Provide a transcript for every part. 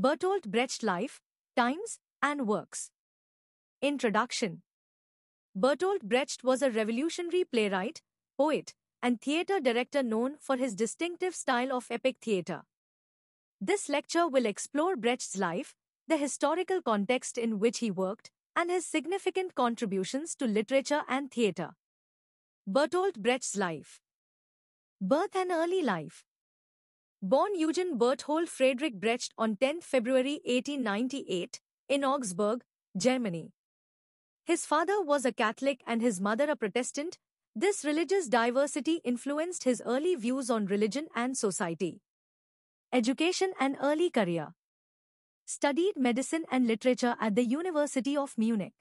Bertolt Brecht Life, Times, and Works. Introduction Bertolt Brecht was a revolutionary playwright, poet, and theatre director known for his distinctive style of epic theatre. This lecture will explore Brecht's life, the historical context in which he worked, and his significant contributions to literature and theatre. Bertolt Brecht's life Birth and early life Born Eugen Berthold Friedrich Brecht on 10 February 1898 in Augsburg, Germany. His father was a Catholic and his mother a Protestant. This religious diversity influenced his early views on religion and society. Education and early career. Studied medicine and literature at the University of Munich.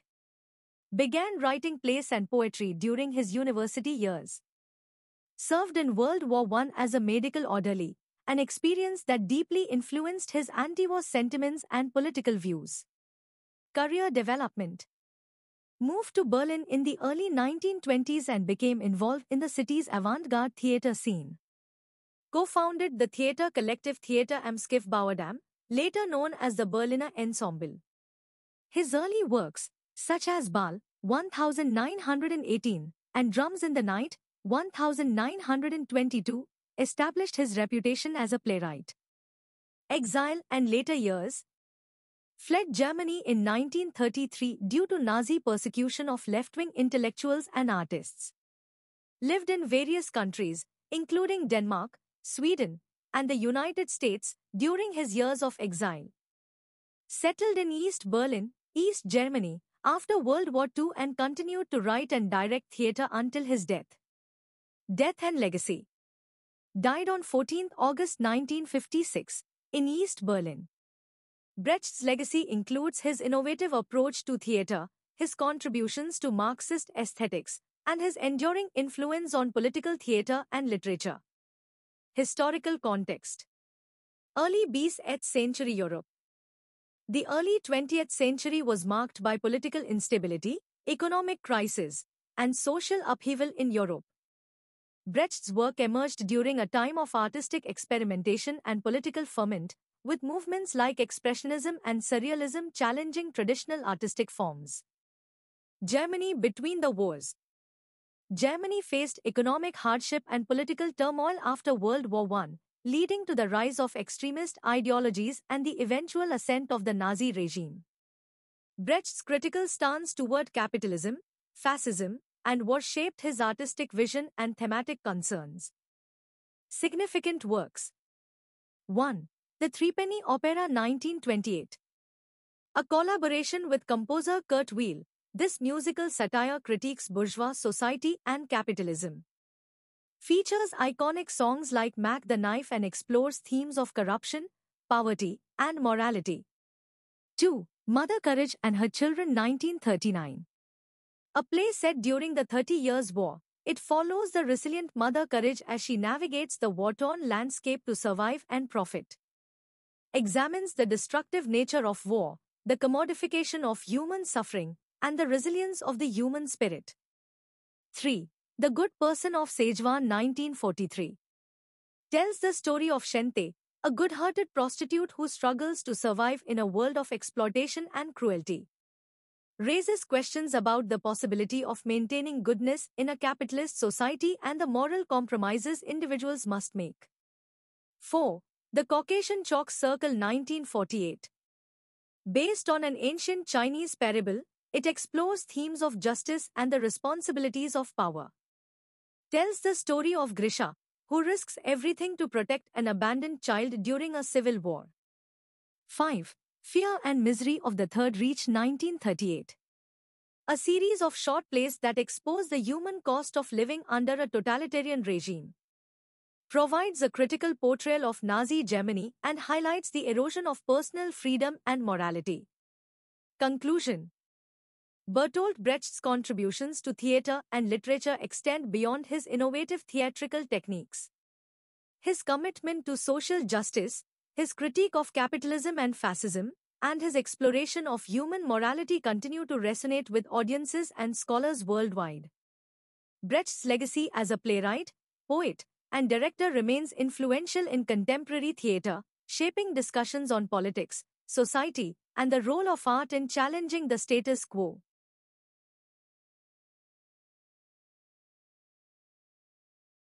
Began writing plays and poetry during his university years. Served in World War I as a medical orderly, an experience that deeply influenced his anti-war sentiments and political views. Career development moved to Berlin in the early 1920s and became involved in the city's avant-garde theatre scene. Co-founded the theatre collective Theater am Skiff Bauerdam, later known as the Berliner Ensemble. His early works, such as Bal, 1918, and Drums in the Night, 1922, established his reputation as a playwright. Exile and later years fled Germany in 1933 due to Nazi persecution of left-wing intellectuals and artists. Lived in various countries, including Denmark, Sweden, and the United States during his years of exile. Settled in East Berlin, East Germany, after World War II and continued to write and direct theatre until his death. Death and Legacy died on 14 August 1956 in East Berlin. Brecht's legacy includes his innovative approach to theatre, his contributions to Marxist aesthetics, and his enduring influence on political theatre and literature. Historical context Early 20th century Europe. The early 20th century was marked by political instability, economic crisis, and social upheaval in Europe. Brecht's work emerged during a time of artistic experimentation and political ferment, with movements like Expressionism and Surrealism challenging traditional artistic forms. Germany between the wars. Germany faced economic hardship and political turmoil after World War I, leading to the rise of extremist ideologies and the eventual ascent of the Nazi regime. Brecht's critical stance toward capitalism, fascism, and what shaped his artistic vision and thematic concerns. Significant works 1. The Threepenny Opera 1928. A collaboration with composer Kurt Weill, this musical satire critiques bourgeois society and capitalism. Features iconic songs like Mac the Knife and explores themes of corruption, poverty, and morality. 2. Mother Courage and Her Children 1939. A play set during the Thirty Years' War, it follows the resilient mother courage as she navigates the war-torn landscape to survive and profit. Examines the destructive nature of war, the commodification of human suffering, and the resilience of the human spirit. 3. The Good Person of Sejwan 1943 tells the story of Shente, a good-hearted prostitute who struggles to survive in a world of exploitation and cruelty raises questions about the possibility of maintaining goodness in a capitalist society and the moral compromises individuals must make. 4. The Caucasian Chalk Circle 1948 Based on an ancient Chinese parable, it explores themes of justice and the responsibilities of power. Tells the story of Grisha, who risks everything to protect an abandoned child during a civil war. 5. Fear and Misery of the Third Reach 1938. A series of short plays that expose the human cost of living under a totalitarian regime. Provides a critical portrayal of Nazi Germany and highlights the erosion of personal freedom and morality. Conclusion Bertolt Brecht's contributions to theatre and literature extend beyond his innovative theatrical techniques. His commitment to social justice, his critique of capitalism and fascism, and his exploration of human morality continue to resonate with audiences and scholars worldwide. Brecht's legacy as a playwright, poet, and director remains influential in contemporary theatre, shaping discussions on politics, society, and the role of art in challenging the status quo.